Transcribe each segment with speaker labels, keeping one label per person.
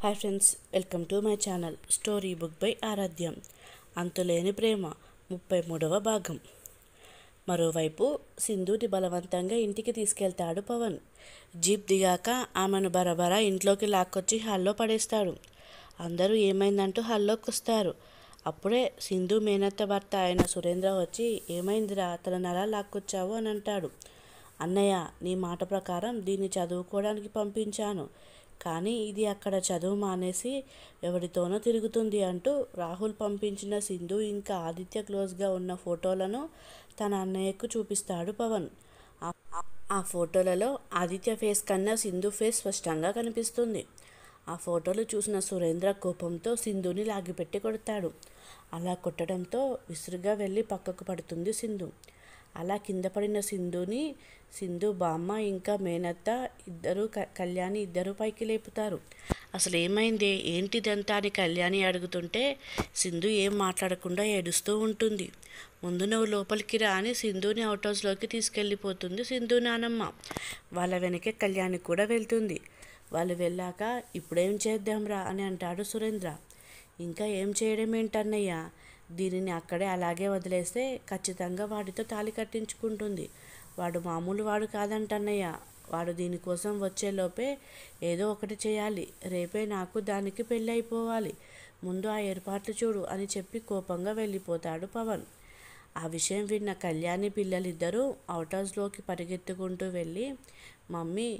Speaker 1: hi friends welcome to my channel story book by ఆరాధ్యం అంతులేని ప్రేమ ముప్పై మూడవ భాగం మరోవైపు సింధుని బలవంతంగా ఇంటికి తీసుకెళ్తాడు పవన్ జీప్ దిగాక ఆమెను బరబరా ఇంట్లోకి లాక్కొచ్చి హాల్లో పడేస్తాడు అందరూ ఏమైందంటూ హాల్లోకి వస్తారు అప్పుడే సింధు మేనత్త భర్త అయిన సురేంద్ర వచ్చి ఏమైందిరా అతను అలా లాక్కొచ్చావు అని అంటాడు అన్నయ్య నీ మాట ప్రకారం దీన్ని చదువుకోవడానికి పంపించాను కానీ ఇది అక్కడ చదువు మానేసి ఎవరితోనో తిరుగుతుంది అంటూ రాహుల్ పంపించిన సింధు ఇంకా ఆదిత్య క్లోజ్గా ఉన్న ఫోటోలను తన అన్నయ్యకు చూపిస్తాడు పవన్ ఆ ఫోటోలలో ఆదిత్య ఫేస్ కన్నా సింధు ఫేస్ స్పష్టంగా కనిపిస్తుంది ఆ ఫోటోలు చూసిన సురేంద్ర కోపంతో సింధుని లాగిపెట్టి కొడతాడు అలా కొట్టడంతో విసురుగా వెళ్ళి పక్కకు పడుతుంది సింధు అలా కింద పడిన సింధుని సింధు బామ్మ ఇంకా మేనత్త ఇద్దరు కళ్యాణి ఇద్దరు పైకి లేపుతారు అసలు ఏమైంది ఏంటిదంతా అని కళ్యాణి అడుగుతుంటే సింధు ఏం మాట్లాడకుండా ఏడుస్తూ ఉంటుంది ముందు నువ్వు లోపలికి రా అని సింధుని అవుట్ హౌస్లోకి తీసుకెళ్ళిపోతుంది సింధు నానమ్మ వాళ్ళ వెనకే కళ్యాణి కూడా వెళ్తుంది వాళ్ళు వెళ్ళాక ఇప్పుడేం చేద్దాంరా అని అంటాడు సురేంద్ర ఇంకా ఏం చేయడం ఏంటన్నయ్య దీనిని అక్కడే అలాగే వదిలేస్తే ఖచ్చితంగా వాడితో తాలి కట్టించుకుంటుంది వాడు మామూలు వాడు కాదంటన్నయ్య వాడు దీనికోసం వచ్చేలోపే ఏదో ఒకటి చేయాలి రేపే నాకు దానికి పెళ్ళి అయిపోవాలి ముందు ఆ ఏర్పాట్లు చూడు అని చెప్పి కోపంగా వెళ్ళిపోతాడు పవన్ ఆ విషయం విన్న కళ్యాణి పిల్లలిద్దరూ అవుట్ హౌస్లోకి పరిగెత్తుకుంటూ వెళ్ళి మమ్మీ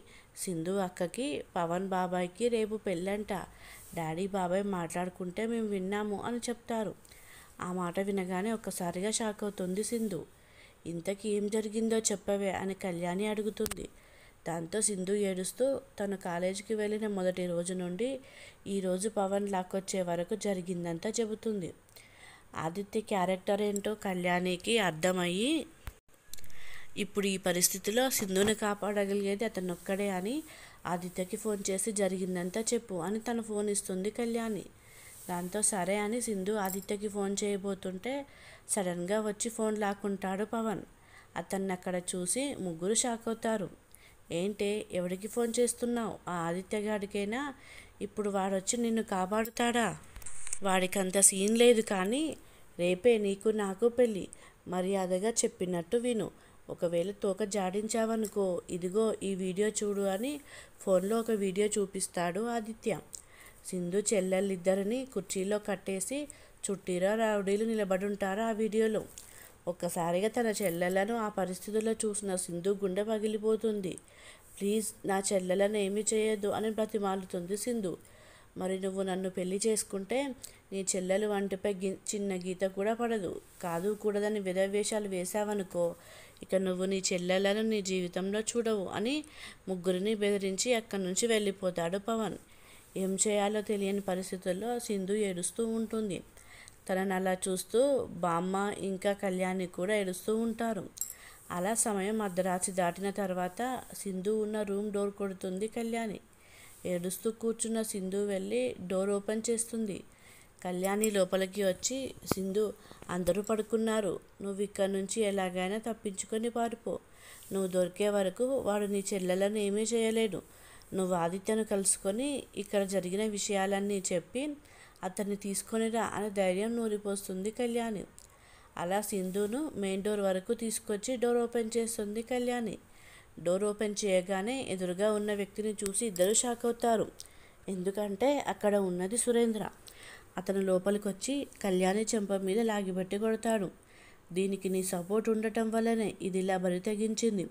Speaker 1: సింధు అక్కకి పవన్ బాబాయ్కి రేపు పెళ్ళంట డాడీ బాబాయ్ మాట్లాడుకుంటే మేము విన్నాము అని చెప్తారు ఆ మాట వినగానే ఒక్కసారిగా షాక్ అవుతుంది సింధు ఇంతకీ ఏం జరిగిందో చెప్పవే అని కళ్యాణి అడుగుతుంది దాంతో సింధు ఏడుస్తూ తను కాలేజీకి వెళ్ళిన మొదటి రోజు నుండి ఈరోజు పవన్ లాక్కొచ్చే వరకు జరిగిందంతా చెబుతుంది ఆదిత్య క్యారెక్టర్ ఏంటో కళ్యాణికి అర్థమయ్యి ఇప్పుడు ఈ పరిస్థితిలో సింధుని కాపాడగలిగేది అతను ఒక్కడే అని ఆదిత్యకి ఫోన్ చేసి జరిగిందంతా చెప్పు అని తను ఫోన్ ఇస్తుంది కళ్యాణి దాంతో సరే అని సింధు ఆదిత్యకి ఫోన్ చేయబోతుంటే సడన్గా వచ్చి ఫోన్ లాక్కుంటాడు పవన్ అతన్ని అక్కడ చూసి ముగ్గురు షాక్ అవుతారు ఏంటి ఎవడికి ఫోన్ చేస్తున్నావు ఆ ఆదిత్య గారికైనా ఇప్పుడు వాడొచ్చి నిన్ను కాపాడుతాడా వాడికి అంత సీన్ లేదు కానీ రేపే నీకు నాకు పెళ్ళి మర్యాదగా చెప్పినట్టు విను ఒకవేళ తోక జాడించావనుకో ఇదిగో ఈ వీడియో చూడు అని ఫోన్లో ఒక వీడియో చూపిస్తాడు ఆదిత్య సింధు చెల్లెళ్ళిద్దరిని కుర్చీలో కట్టేసి చుట్టీరా రౌడీలు నిలబడుంటారు ఆ వీడియోలో ఒక్కసారిగా తన చెల్లెలను ఆ పరిస్థితుల్లో చూసిన సింధు గుండె పగిలిపోతుంది ప్లీజ్ నా చెల్లెలను ఏమీ చేయొద్దు అని బ్రతిమాలుతుంది సింధు మరి నువ్వు నన్ను పెళ్లి చేసుకుంటే నీ చెల్లెలు వంటిపై గి చిన్న గీత కూడా పడదు కాదు కూడదని విధవేషాలు వేశావనుకో ఇక నువ్వు నీ చెల్లెలను నీ జీవితంలో చూడవు అని ముగ్గురిని బెదిరించి అక్కడి నుంచి వెళ్ళిపోతాడు పవన్ ఏం చేయాలో తెలియని పరిస్థితుల్లో సింధు ఏడుస్తూ ఉంటుంది తనని అలా చూస్తూ బామ్మ ఇంకా కళ్యాణి కూడా ఏడుస్తూ ఉంటారు అలా సమయం అర్ధరాత్రి దాటిన తర్వాత సింధు ఉన్న రూమ్ డోర్ కొడుతుంది కళ్యాణి ఏడుస్తూ కూర్చున్న సింధు వెళ్ళి డోర్ ఓపెన్ చేస్తుంది కళ్యాణి లోపలికి వచ్చి సింధు అందరూ పడుకున్నారు నువ్వు ఇక్కడి నుంచి ఎలాగైనా తప్పించుకొని పారిపో నువ్వు దొరికే వరకు వాడు నీ చెల్లెలను ఏమీ చేయలేడు నువ్వు ఆదిత్యను కలుసుకొని ఇక్కడ జరిగిన విషయాలన్నీ చెప్పి అతన్ని తీసుకొనిరా అనే ధైర్యం నూరిపోస్తుంది కళ్యాణి అలా సింధును మెయిన్ డోర్ వరకు తీసుకొచ్చి డోర్ ఓపెన్ చేస్తుంది కళ్యాణి డోర్ ఓపెన్ చేయగానే ఎదురుగా ఉన్న వ్యక్తిని చూసి ఇద్దరు షాక్ అవుతారు ఎందుకంటే అక్కడ ఉన్నది సురేంద్ర అతను లోపలికొచ్చి కళ్యాణి చెంప మీద లాగిబెట్టి కొడతాడు దీనికి నీ సపోర్ట్ ఉండటం వల్లనే ఇది ఇలా బరి తగ్గించింది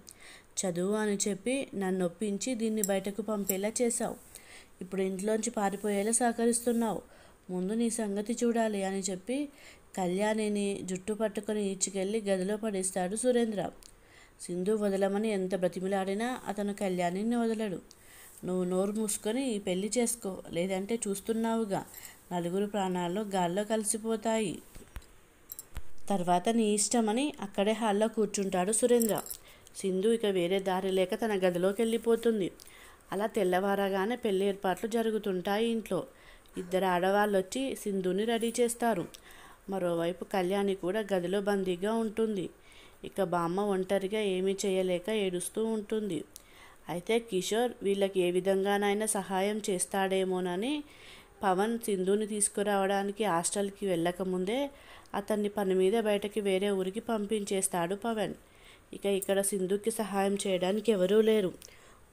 Speaker 1: చదువు అని చెప్పి నన్ను ఒప్పించి దీన్ని బయటకు పంపేలా చేశావు ఇప్పుడు ఇంట్లోంచి పారిపోయేలా సహకరిస్తున్నావు ముందు నీ సంగతి చూడాలి అని చెప్పి కళ్యాణిని జుట్టు పట్టుకొని ఈడ్చుకెళ్ళి గదిలో పడేస్తాడు సురేంద్ర సింధు వదలమని ఎంత బ్రతిమిలాడినా అతను కళ్యాణిని వదలడు నువ్వు నోరు మూసుకొని పెళ్లి చేసుకో లేదంటే చూస్తున్నావుగా నలుగురు ప్రాణాల్లో గాల్లో కలిసిపోతాయి తర్వాత నీ ఇష్టమని అక్కడే హాల్లో కూర్చుంటాడు సురేంద్ర సింధు ఇక వేరే దారి లేక తన గదిలోకి వెళ్ళిపోతుంది అలా తెల్లవారగానే పెళ్లి ఏర్పాట్లు జరుగుతుంటాయి ఇంట్లో ఇద్దరు ఆడవాళ్ళు వచ్చి సింధుని రెడీ చేస్తారు మరోవైపు కళ్యాణి కూడా గదిలో బందీగా ఉంటుంది ఇక బామ్మ ఒంటరిగా ఏమీ చేయలేక ఏడుస్తూ ఉంటుంది అయితే కిషోర్ వీళ్ళకి ఏ విధంగానైనా సహాయం చేస్తాడేమోనని పవన్ సింధుని తీసుకురావడానికి హాస్టల్కి వెళ్ళకముందే అతన్ని పని మీద బయటకి వేరే ఊరికి పంపించేస్తాడు పవన్ ఇక ఇక్కడ సింధుకి సహాయం చేయడానికి ఎవరూ లేరు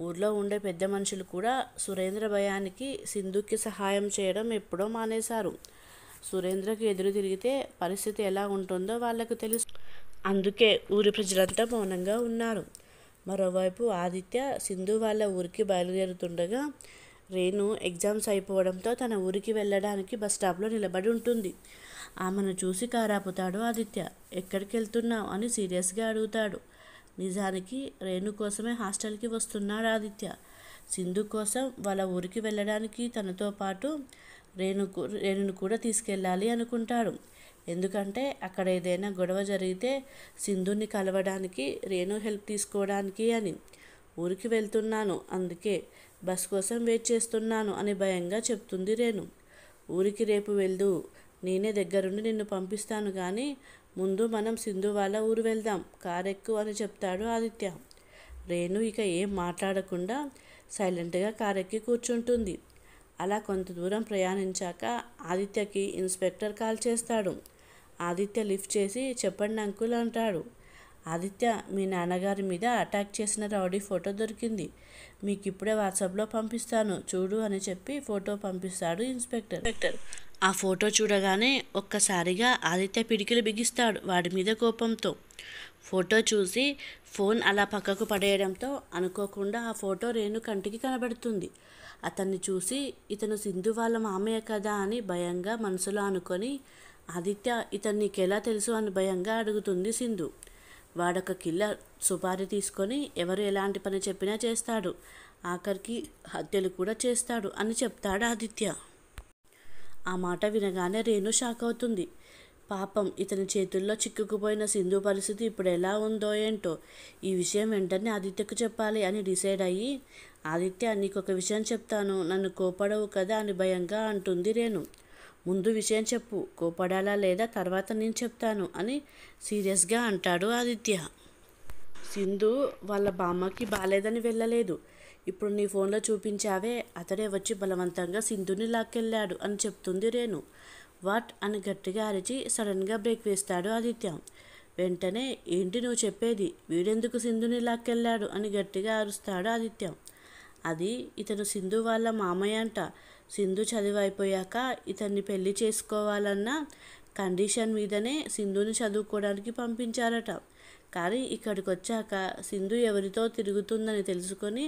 Speaker 1: ఊర్లో ఉండే పెద్ద మనుషులు కూడా సురేంద్ర భయానికి సింధుకి సహాయం చేయడం ఎప్పుడో మానేశారు సురేంద్రకి ఎదురు తిరిగితే పరిస్థితి ఎలా ఉంటుందో వాళ్ళకు తెలుసు అందుకే ఊరి ప్రజలంతా మౌనంగా ఉన్నారు మరోవైపు ఆదిత్య సింధు వాళ్ళ ఊరికి బయలుదేరుతుండగా రేణు ఎగ్జామ్స్ అయిపోవడంతో తన ఊరికి వెళ్ళడానికి బస్ స్టాప్లో నిలబడి ఉంటుంది ఆమెను చూసి కారాపుతాడు ఆదిత్య ఎక్కడికి వెళ్తున్నావు అని సీరియస్గా అడుగుతాడు నిజానికి రేణు కోసమే హాస్టల్కి వస్తున్నాడు ఆదిత్య సింధు కోసం వాళ్ళ ఊరికి వెళ్ళడానికి తనతో పాటు రేణు రేణును కూడా తీసుకెళ్ళాలి అనుకుంటాడు ఎందుకంటే అక్కడ ఏదైనా గొడవ జరిగితే సింధుని కలవడానికి రేణు హెల్ప్ తీసుకోవడానికి అని ఊరికి వెళ్తున్నాను అందుకే బస్ కోసం వెయిట్ చేస్తున్నాను అని భయంగా చెప్తుంది రేణు ఊరికి రేపు వెళ్దు నేనే దగ్గరుండి నిన్ను పంపిస్తాను కానీ ముందు మనం సింధు వాళ్ళ ఊరు వెళ్దాం ఎక్కువ అని చెప్తాడు ఆదిత్య రేణు ఇక ఏం మాట్లాడకుండా సైలెంట్గా ఎక్కి కూర్చుంటుంది అలా కొంత దూరం ప్రయాణించాక ఆదిత్యకి ఇన్స్పెక్టర్ కాల్ చేస్తాడు ఆదిత్య లిఫ్ట్ చేసి చెప్పండి అంకుల్ అంటాడు ఆదిత్య మీ నాన్నగారి మీద అటాక్ చేసిన రౌడీ ఫోటో దొరికింది మీకు ఇప్పుడే వాట్సాప్లో పంపిస్తాను చూడు అని చెప్పి ఫోటో పంపిస్తాడు ఇన్స్పెక్టర్ ఇన్స్పెక్టర్ ఆ ఫోటో చూడగానే ఒక్కసారిగా ఆదిత్య పిడికిలు బిగిస్తాడు వాడి మీద కోపంతో ఫోటో చూసి ఫోన్ అలా పక్కకు పడేయడంతో అనుకోకుండా ఆ ఫోటో రేణు కంటికి కనబడుతుంది అతన్ని చూసి ఇతను సింధు వాళ్ళ మామయ్య కదా అని భయంగా మనసులో అనుకొని ఆదిత్య ఇతన్ని నీకెలా తెలుసు అని భయంగా అడుగుతుంది సింధు వాడొక కిల్ల సుపారీ తీసుకొని ఎవరు ఎలాంటి పని చెప్పినా చేస్తాడు ఆఖరికి హత్యలు కూడా చేస్తాడు అని చెప్తాడు ఆదిత్య ఆ మాట వినగానే రేణు షాక్ అవుతుంది పాపం ఇతని చేతుల్లో చిక్కుకుపోయిన సింధు పరిస్థితి ఇప్పుడు ఎలా ఉందో ఏంటో ఈ విషయం వెంటనే ఆదిత్యకు చెప్పాలి అని డిసైడ్ అయ్యి ఆదిత్య నీకొక విషయం చెప్తాను నన్ను కోపడవు కదా అని భయంగా అంటుంది రేణు ముందు విషయం చెప్పు కోపడాలా లేదా తర్వాత నేను చెప్తాను అని సీరియస్గా అంటాడు ఆదిత్య సింధు వాళ్ళ బామ్మకి బాలేదని వెళ్ళలేదు ఇప్పుడు నీ ఫోన్లో చూపించావే అతడే వచ్చి బలవంతంగా సింధుని లాక్కెళ్ళాడు అని చెప్తుంది రేణు వాట్ అని గట్టిగా అరిచి సడన్గా బ్రేక్ వేస్తాడు ఆదిత్య వెంటనే ఏంటి నువ్వు చెప్పేది వీడెందుకు సింధుని లాక్కెళ్ళాడు అని గట్టిగా అరుస్తాడు ఆదిత్యం అది ఇతను సింధు వాళ్ళ మామయ్య అంట సింధు చదువు అయిపోయాక ఇతన్ని పెళ్లి చేసుకోవాలన్న కండిషన్ మీదనే సింధుని చదువుకోవడానికి పంపించారట కానీ ఇక్కడికి వచ్చాక సింధు ఎవరితో తిరుగుతుందని తెలుసుకొని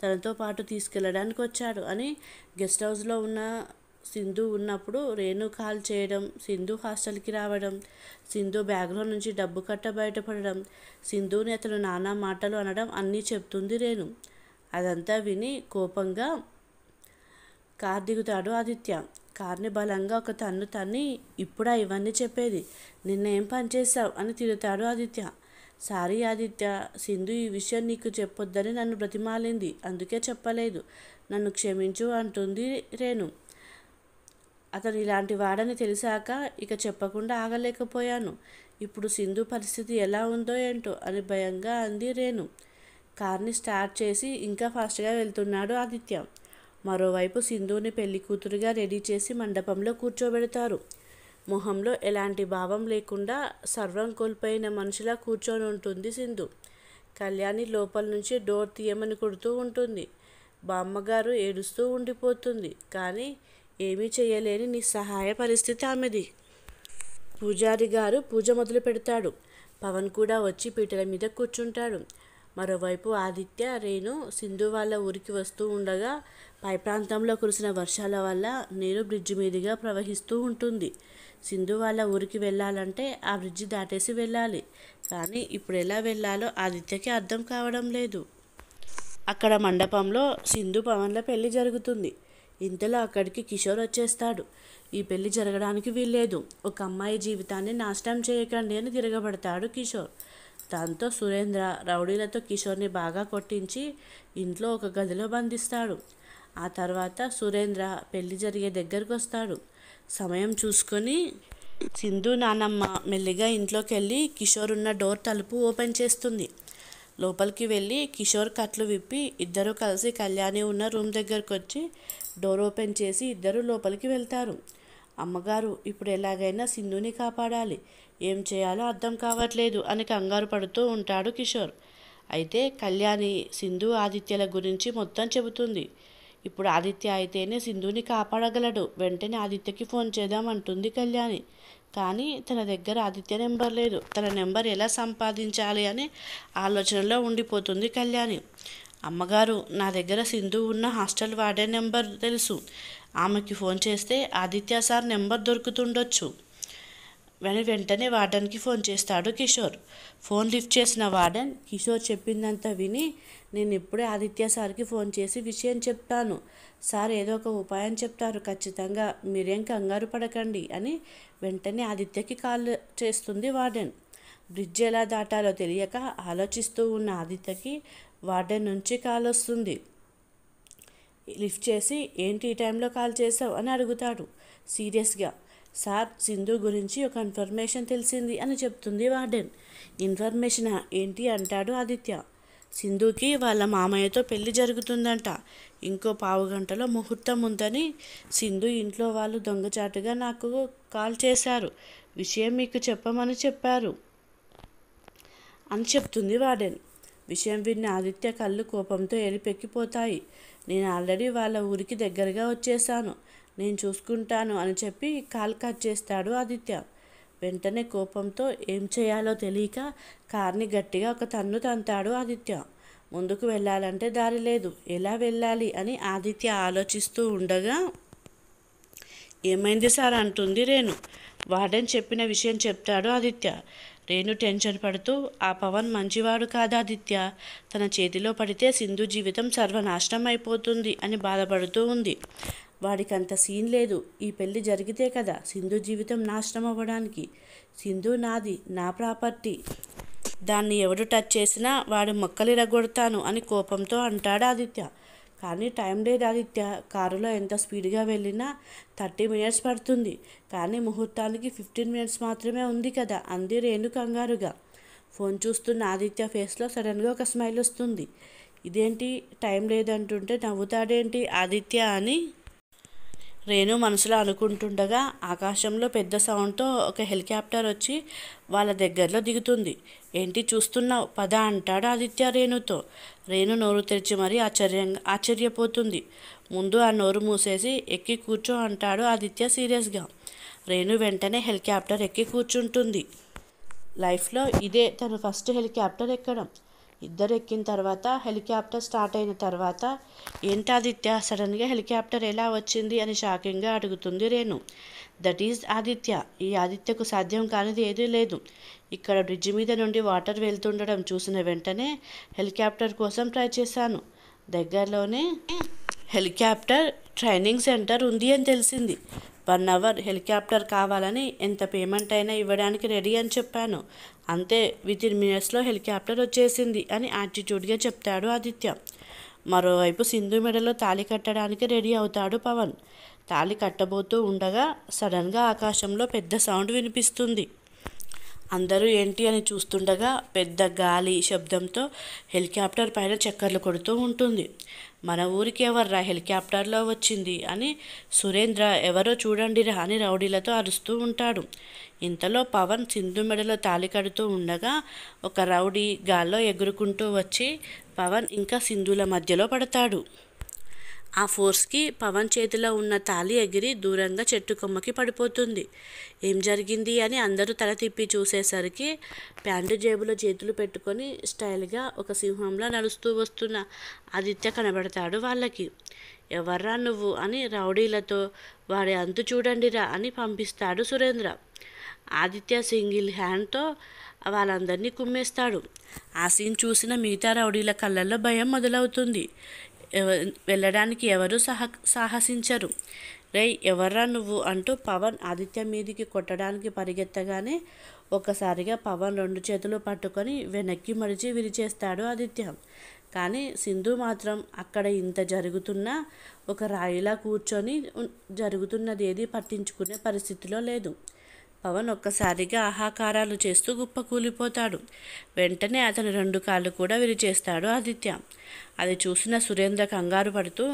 Speaker 1: తనతో పాటు తీసుకెళ్ళడానికి వచ్చాడు అని గెస్ట్ హౌస్లో ఉన్న సింధు ఉన్నప్పుడు రేణు కాల్ చేయడం సింధు హాస్టల్కి రావడం సింధు బ్యాగ్లో నుంచి డబ్బు కట్ట బయటపడడం సింధుని అతను నానా మాటలు అనడం అన్నీ చెప్తుంది రేణు అదంతా విని కోపంగా కార్ దిగుతాడు ఆదిత్య కార్ని బలంగా ఒక తన్ను తన్ని ఇప్పుడా ఇవన్నీ చెప్పేది నిన్న ఏం పని చేశావు అని తిరుగుతాడు ఆదిత్య సారీ ఆదిత్య సింధు ఈ విషయం నీకు చెప్పొద్దని నన్ను బ్రతిమాలింది అందుకే చెప్పలేదు నన్ను క్షమించు అంటుంది రేణు అతను ఇలాంటి వాడని తెలిసాక ఇక చెప్పకుండా ఆగలేకపోయాను ఇప్పుడు సింధు పరిస్థితి ఎలా ఉందో ఏంటో అని భయంగా అంది రేణు కార్ని స్టార్ట్ చేసి ఇంకా ఫాస్ట్గా వెళ్తున్నాడు ఆదిత్య మరోవైపు సింధుని పెళ్లి కూతురుగా రెడీ చేసి మండపంలో కూర్చోబెడతారు మొహంలో ఎలాంటి భావం లేకుండా సర్వం కోల్పోయిన మనిషిలా కూర్చొని ఉంటుంది సింధు కళ్యాణి లోపల నుంచి డోర్ తీయమని కొడుతూ ఉంటుంది బామ్మగారు ఏడుస్తూ ఉండిపోతుంది కానీ ఏమీ చేయలేని నిస్సహాయ పరిస్థితి ఆమెది పూజారి గారు పూజ మొదలు పెడతాడు పవన్ కూడా వచ్చి పీటల మీద కూర్చుంటాడు మరోవైపు ఆదిత్య రేణు సింధు వాళ్ళ ఊరికి వస్తూ ఉండగా పై ప్రాంతంలో కురిసిన వర్షాల వల్ల నీరు బ్రిడ్జి మీదుగా ప్రవహిస్తూ ఉంటుంది సింధు వాళ్ళ ఊరికి వెళ్ళాలంటే ఆ బ్రిడ్జి దాటేసి వెళ్ళాలి కానీ ఇప్పుడు ఎలా వెళ్ళాలో ఆదిత్యకి అర్థం కావడం లేదు అక్కడ మండపంలో సింధు పవన్ల పెళ్లి జరుగుతుంది ఇంతలో అక్కడికి కిషోర్ వచ్చేస్తాడు ఈ పెళ్లి జరగడానికి వీల్లేదు ఒక అమ్మాయి జీవితాన్ని నాశనం చేయకండి అని తిరగబడతాడు కిషోర్ దాంతో సురేంద్ర రౌడీలతో కిషోర్ని బాగా కొట్టించి ఇంట్లో ఒక గదిలో బంధిస్తాడు ఆ తర్వాత సురేంద్ర పెళ్లి జరిగే దగ్గరకు వస్తాడు సమయం చూసుకొని సింధు నానమ్మ మెల్లిగా ఇంట్లోకి వెళ్ళి కిషోర్ ఉన్న డోర్ తలుపు ఓపెన్ చేస్తుంది లోపలికి వెళ్ళి కిషోర్ కట్లు విప్పి ఇద్దరు కలిసి కళ్యాణి ఉన్న రూమ్ దగ్గరకు వచ్చి డోర్ ఓపెన్ చేసి ఇద్దరు లోపలికి వెళ్తారు అమ్మగారు ఇప్పుడు ఎలాగైనా సింధుని కాపాడాలి ఏం చేయాలో అర్థం కావట్లేదు అని కంగారు పడుతూ ఉంటాడు కిషోర్ అయితే కళ్యాణి సింధు ఆదిత్యల గురించి మొత్తం చెబుతుంది ఇప్పుడు ఆదిత్య అయితేనే సింధుని కాపాడగలడు వెంటనే ఆదిత్యకి ఫోన్ చేద్దామంటుంది కళ్యాణి కానీ తన దగ్గర ఆదిత్య నెంబర్ లేదు తన నెంబర్ ఎలా సంపాదించాలి అని ఆలోచనలో ఉండిపోతుంది కళ్యాణి అమ్మగారు నా దగ్గర సింధు ఉన్న హాస్టల్ వాడే నెంబర్ తెలుసు ఆమెకి ఫోన్ చేస్తే ఆదిత్య సార్ నెంబర్ దొరుకుతుండొచ్చు వెను వెంటనే వార్డెన్కి ఫోన్ చేస్తాడు కిషోర్ ఫోన్ లిఫ్ట్ చేసిన వార్డెన్ కిషోర్ చెప్పిందంతా విని నేను ఇప్పుడే ఆదిత్య సార్కి ఫోన్ చేసి విషయం చెప్తాను సార్ ఏదో ఒక ఉపాయం చెప్తారు ఖచ్చితంగా మీరేం కంగారు పడకండి అని వెంటనే ఆదిత్యకి కాల్ చేస్తుంది వార్డెన్ బ్రిడ్జ్ ఎలా దాటాలో తెలియక ఆలోచిస్తూ ఉన్న ఆదిత్యకి వార్డెన్ నుంచి కాల్ వస్తుంది లిఫ్ట్ చేసి ఏంటి ఈ టైంలో కాల్ చేసావు అని అడుగుతాడు సీరియస్గా సార్ సింధు గురించి ఒక ఇన్ఫర్మేషన్ తెలిసింది అని చెప్తుంది వార్డెన్ ఇన్ఫర్మేషనా ఏంటి అంటాడు ఆదిత్య సింధుకి వాళ్ళ మామయ్యతో పెళ్లి జరుగుతుందంట ఇంకో పావు గంటలో ముహూర్తం ఉందని సింధు ఇంట్లో వాళ్ళు దొంగచాటుగా నాకు కాల్ చేశారు విషయం మీకు చెప్పమని చెప్పారు అని చెప్తుంది వార్డెన్ విషయం విన్న ఆదిత్య కళ్ళు కోపంతో ఏలిపెక్కిపోతాయి నేను ఆల్రెడీ వాళ్ళ ఊరికి దగ్గరగా వచ్చేసాను నేను చూసుకుంటాను అని చెప్పి కాల్ కట్ చేస్తాడు ఆదిత్య వెంటనే కోపంతో ఏం చేయాలో తెలియక కార్ని గట్టిగా ఒక తన్ను తంతాడు ఆదిత్య ముందుకు వెళ్ళాలంటే దారి లేదు ఎలా వెళ్ళాలి అని ఆదిత్య ఆలోచిస్తూ ఉండగా ఏమైంది సార్ అంటుంది రేణు వార్డెన్ చెప్పిన విషయం చెప్తాడు ఆదిత్య రేణు టెన్షన్ పడుతూ ఆ పవన్ మంచివాడు కాదాదిత్య తన చేతిలో పడితే సింధు జీవితం సర్వనాశనం అయిపోతుంది అని బాధపడుతూ ఉంది వాడికి అంత సీన్ లేదు ఈ పెళ్లి జరిగితే కదా సింధు జీవితం నాశనం అవ్వడానికి సింధు నాది నా ప్రాపర్టీ దాన్ని ఎవడు టచ్ చేసినా వాడు మొక్కలు ఇరగొడతాను అని కోపంతో అంటాడు ఆదిత్య కానీ టైం లేదు ఆదిత్య కారులో ఎంత స్పీడ్గా వెళ్ళినా థర్టీ మినిట్స్ పడుతుంది కానీ ముహూర్తానికి ఫిఫ్టీన్ మినిట్స్ మాత్రమే ఉంది కదా అంది రేణు కంగారుగా ఫోన్ చూస్తున్న ఆదిత్య ఫేస్లో సడన్గా ఒక స్మైల్ వస్తుంది ఇదేంటి టైం లేదంటుంటే నవ్వుతాడేంటి ఆదిత్య అని రేణు మనసులో అనుకుంటుండగా ఆకాశంలో పెద్ద సౌండ్తో ఒక హెలికాప్టర్ వచ్చి వాళ్ళ దగ్గరలో దిగుతుంది ఏంటి చూస్తున్నావు పద అంటాడు ఆదిత్య రేణుతో రేణు నోరు తెరిచి మరీ ఆశ్చర్యంగా ఆశ్చర్యపోతుంది ముందు ఆ నోరు మూసేసి ఎక్కి కూర్చో అంటాడు ఆదిత్య సీరియస్గా రేణు వెంటనే హెలికాప్టర్ ఎక్కి కూర్చుంటుంది లైఫ్లో ఇదే తను ఫస్ట్ హెలికాప్టర్ ఎక్కడం ఇద్దరు ఎక్కిన తర్వాత హెలికాప్టర్ స్టార్ట్ అయిన తర్వాత ఏంటాదిత్య ఆదిత్య సడన్గా హెలికాప్టర్ ఎలా వచ్చింది అని షాకింగ్గా అడుగుతుంది రేణు దట్ ఈజ్ ఆదిత్య ఈ ఆదిత్యకు సాధ్యం కానిది ఏదీ లేదు ఇక్కడ బ్రిడ్జ్ మీద నుండి వాటర్ వెళ్తుండడం చూసిన వెంటనే హెలికాప్టర్ కోసం ట్రై చేశాను దగ్గరలోనే హెలికాప్టర్ ట్రైనింగ్ సెంటర్ ఉంది అని తెలిసింది వన్ అవర్ హెలికాప్టర్ కావాలని ఎంత పేమెంట్ అయినా ఇవ్వడానికి రెడీ అని చెప్పాను అంతే విత్ ఇన్ మినిట్స్లో హెలికాప్టర్ వచ్చేసింది అని యాటిట్యూడ్గా చెప్తాడు ఆదిత్య మరోవైపు సింధు మెడలో తాళి కట్టడానికి రెడీ అవుతాడు పవన్ తాళి కట్టబోతూ ఉండగా సడన్గా ఆకాశంలో పెద్ద సౌండ్ వినిపిస్తుంది అందరూ ఏంటి అని చూస్తుండగా పెద్ద గాలి శబ్దంతో హెలికాప్టర్ పైన చక్కర్లు కొడుతూ ఉంటుంది మన ఊరికి ఎవర్రా హెలికాప్టర్లో వచ్చింది అని సురేంద్ర ఎవరో చూడండిరా అని రౌడీలతో అరుస్తూ ఉంటాడు ఇంతలో పవన్ సింధు మెడలో తాళి కడుతూ ఉండగా ఒక రౌడీ గాల్లో ఎగురుకుంటూ వచ్చి పవన్ ఇంకా సింధుల మధ్యలో పడతాడు ఆ ఫోర్స్కి పవన్ చేతిలో ఉన్న తాలి ఎగిరి దూరంగా చెట్టు కొమ్మకి పడిపోతుంది ఏం జరిగింది అని అందరూ తల తిప్పి చూసేసరికి ప్యాంటు జేబులో చేతులు పెట్టుకొని స్టైల్గా ఒక సింహంలా నడుస్తూ వస్తున్న ఆదిత్య కనబడతాడు వాళ్ళకి ఎవర్రా నువ్వు అని రౌడీలతో వాడి అంతు చూడండిరా అని పంపిస్తాడు సురేంద్ర ఆదిత్య సింగిల్ హ్యాండ్తో వాళ్ళందరినీ కుమ్మేస్తాడు ఆ సీన్ చూసిన మిగతా రౌడీల కళ్ళల్లో భయం మొదలవుతుంది వెళ్ళడానికి ఎవరు సహ సాహసించరు రే ఎవర్రా నువ్వు అంటూ పవన్ ఆదిత్య మీదికి కొట్టడానికి పరిగెత్తగానే ఒకసారిగా పవన్ రెండు చేతులు పట్టుకొని వెనక్కి మడిచి విరిచేస్తాడు ఆదిత్య కానీ సింధు మాత్రం అక్కడ ఇంత జరుగుతున్నా ఒక రాయిలా కూర్చొని జరుగుతున్నది ఏది పట్టించుకునే పరిస్థితిలో లేదు పవన్ ఒక్కసారిగా ఆహాకారాలు చేస్తూ గుప్పకూలిపోతాడు వెంటనే అతని రెండు కాళ్ళు కూడా విరిచేస్తాడు ఆదిత్య అది చూసిన సురేంద్ర కంగారు పడుతూ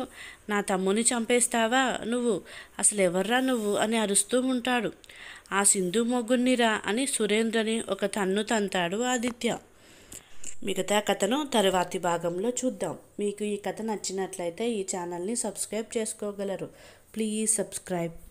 Speaker 1: నా తమ్ముని చంపేస్తావా నువ్వు అసలు ఎవర్రా నువ్వు అని అరుస్తూ ఉంటాడు ఆ సింధు మొగ్గున్నిరా అని సురేంద్రని ఒక తన్ను తంతాడు ఆదిత్య మిగతా కథను తరువాతి భాగంలో చూద్దాం మీకు ఈ కథ నచ్చినట్లయితే ఈ ఛానల్ని సబ్స్క్రైబ్ చేసుకోగలరు ప్లీజ్ సబ్స్క్రైబ్